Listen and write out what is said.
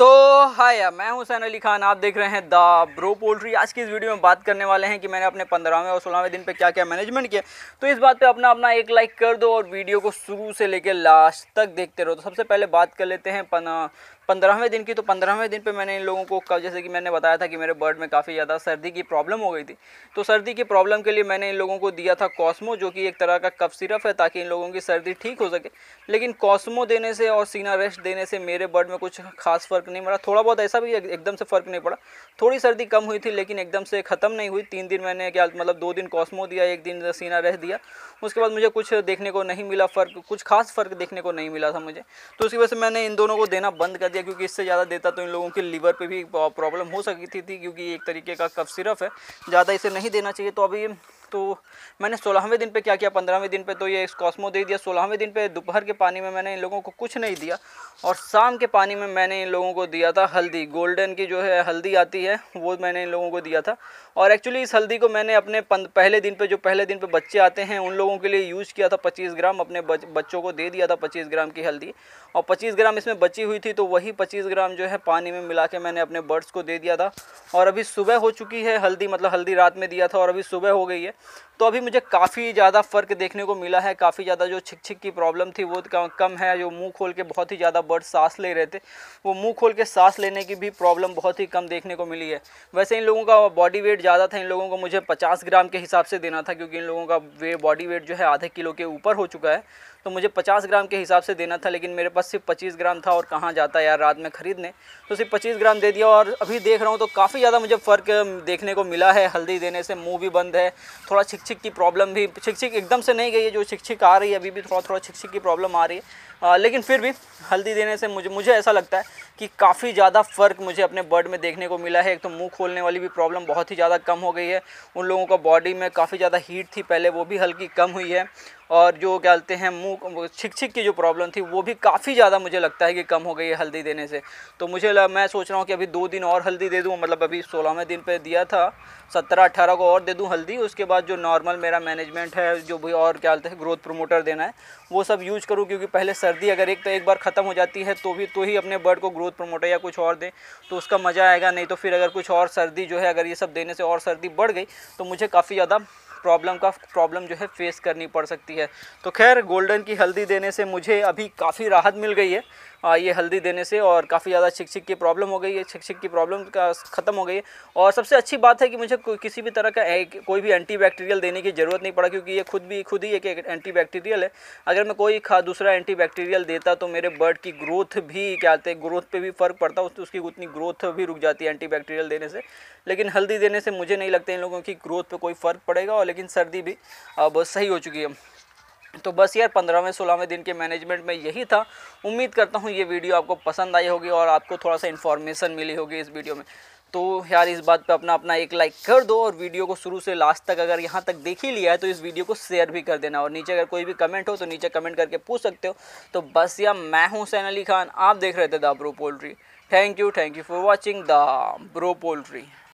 तो हाय मैं हुसैन अली खान आप देख रहे हैं द ब्रो पोल्ट्री आज की इस वीडियो में बात करने वाले हैं कि मैंने अपने पंद्रहवें और सोलहवें दिन पे क्या क्या मैनेजमेंट किया तो इस बात पे अपना अपना एक लाइक कर दो और वीडियो को शुरू से लेकर लास्ट तक देखते रहो तो सबसे पहले बात कर लेते हैं पंद्रहवें दिन की तो पंद्रहवें दिन पे मैंने इन लोगों को जैसे कि मैंने बताया था कि मेरे बर्ड में काफ़ी ज़्यादा सर्दी की प्रॉब्लम हो गई थी तो सर्दी की प्रॉब्लम के लिए मैंने इन लोगों को दिया था कॉस्मो जो कि एक तरह का कफ सिरप है ताकि इन लोगों की सर्दी ठीक हो सके लेकिन कॉस्मो देने से और सीना रेस्ट देने से मेरे बर्ड में कुछ खास फ़र्क नहीं पड़ा थोड़ा बहुत ऐसा भी एकदम से फ़र्क नहीं पड़ा थोड़ी सर्दी कम हुई थी लेकिन एकदम से ख़त्म नहीं हुई तीन दिन मैंने क्या मतलब दो दिन कॉस्मो दिया एक दिन सीना रेस्ट दिया उसके बाद मुझे कुछ देखने को नहीं मिला फ़र्क कुछ खास फ़र्क देखने को नहीं मिला था मुझे तो उसकी वजह से मैंने इन दोनों को देना बंद कर दिया दिया क्योंकि इससे ज़्यादा देता तो इन लोगों के लीवर पे भी प्रॉब्लम हो सकती थी क्योंकि एक तरीके का कफ सिरप है ज़्यादा इसे नहीं देना चाहिए तो अभी तो मैंने सोलहवें दिन पे क्या किया पंद्रहवें दिन पे तो ये कॉस्मो दे दिया सोलहवें दिन पे दोपहर के पानी में मैंने इन लोगों को कुछ नहीं दिया और शाम के पानी में मैंने इन लोगों को दिया था हल्दी गोल्डन की जो है हल्दी आती है वो मैंने इन लोगों को दिया था और एक्चुअली इस हल्दी को मैंने अपने पहले दिन पर जो पहले दिन पर बच्चे आते हैं उन लोगों के लिए यूज़ किया था पच्चीस ग्राम अपने बच, बच्चों को दे दिया था पच्चीस ग्राम की हल्दी और पच्चीस ग्राम इसमें बची हुई थी तो वही पच्चीस ग्राम जो है पानी में मिला के मैंने अपने बर्ड्स को दे दिया था और अभी सुबह हो चुकी है हल्दी मतलब हल्दी रात में दिया था और अभी सुबह हो गई है तो अभी मुझे काफ़ी ज़्यादा फ़र्क देखने को मिला है काफ़ी ज़्यादा जो छिक छिक की प्रॉब्लम थी वो कम है जो मुंह खोल के बहुत ही ज़्यादा बर्ड सांस ले रहे थे वो मुंह खोल के सांस लेने की भी प्रॉब्लम बहुत ही कम देखने को मिली है वैसे इन लोगों का बॉडी वेट ज़्यादा था इन लोगों को मुझे पचास ग्राम के हिसाब से देना था क्योंकि इन लोगों का वे बॉडी वेट जो है आधे किलो के ऊपर हो चुका है तो मुझे पचास ग्राम के हिसाब से देना था लेकिन मेरे पास सिर्फ पच्चीस ग्राम था और कहाँ जाता यार रात में ख़रीदने तो सिर्फ पच्चीस ग्राम दे दिया और अभी देख रहा हूँ तो काफ़ी ज़्यादा मुझे फ़र्क देखने को मिला है हल्दी देने से मुँह भी बंद है थोड़ा छिक छिक की प्रॉब्लम भी छिक छिक एकदम से नहीं गई है जो छिक छिक आ रही है अभी भी थोड़ा थोड़ा छिक छिक की प्रॉब्लम आ रही है आ, लेकिन फिर भी हल्दी देने से मुझे मुझे ऐसा लगता है कि काफ़ी ज़्यादा फ़र्क मुझे अपने बर्ड में देखने को मिला है एक तो मुँह खोलने वाली भी प्रॉब्लम बहुत ही ज़्यादा कम हो गई है उन लोगों का बॉडी में काफ़ी ज़्यादा हीट थी पहले वो भी हल्की कम हुई है और जो क्या बोलते हैं मुँह छिक छिक की जो प्रॉब्लम थी वो भी काफ़ी ज़्यादा मुझे लगता है कि कम हो गई है हल्दी देने से तो मुझे लग, मैं सोच रहा हूँ कि अभी दो दिन और हल्दी दे दूँ मतलब अभी सोलहवें दिन पर दिया था सत्रह अठारह को और दे दूँ हल्दी उसके बाद जो नॉर्मल मेरा मैनेजमेंट है जो भी और क्या बोलते हैं ग्रोथ प्रोमोटर देना है वो सब यूज़ करूँ क्योंकि पहले सर्दी अगर एक तो एक बार ख़त्म हो जाती है तो भी तो ही अपने बर्ड को ग्रोथ प्रोमोटर या कुछ और दें तो उसका मज़ा आएगा नहीं तो फिर अगर कुछ और सर्दी जो है अगर ये सब देने से और सर्दी बढ़ गई तो मुझे काफ़ी ज़्यादा प्रॉब्लम का प्रॉब्लम जो है फेस करनी पड़ सकती है तो खैर गोल्डन की हल्दी देने से मुझे अभी काफ़ी राहत मिल गई है हाँ, ये हल्दी देने से और काफ़ी ज़्यादा छिक की प्रॉब्लम हो गई है छिक की प्रॉब्लम का ख़त्म हो गई है और सबसे अच्छी बात है कि मुझे किसी भी तरह का कोई भी एंटीबैक्टीरियल देने की ज़रूरत नहीं पड़ा क्योंकि ये खुद भी खुद ही एक एंटीबैक्टीरियल है अगर मैं कोई खा दूसरा एंटीबैक्टीरियल देता तो मेरे बर्ड की ग्रोथ भी क्या आते हैं ग्रोथ पर भी फ़र्क पड़ता है उसकी उतनी ग्रोथ भी रुक जाती है एंटीबैक्टीरियल देने से लेकिन हल्दी देने से मुझे नहीं लगता इन लोगों की ग्रोथ पर कोई फ़र्क पड़ेगा और लेकिन सर्दी भी बहुत सही हो चुकी है तो बस यार पंद्रहवें सोलहवें दिन के मैनेजमेंट में यही था उम्मीद करता हूँ ये वीडियो आपको पसंद आई होगी और आपको थोड़ा सा इन्फॉर्मेशन मिली होगी इस वीडियो में तो यार इस बात पे अपना अपना एक लाइक कर दो और वीडियो को शुरू से लास्ट तक अगर यहाँ तक देख ही लिया है तो इस वीडियो को शेयर भी कर देना और नीचे अगर कोई भी कमेंट हो तो नीचे कमेंट करके पूछ सकते हो तो बस या मैं हूँ सैन अली खान आप देख रहे थे the bro poultry thank you thank you for watching the bro poultry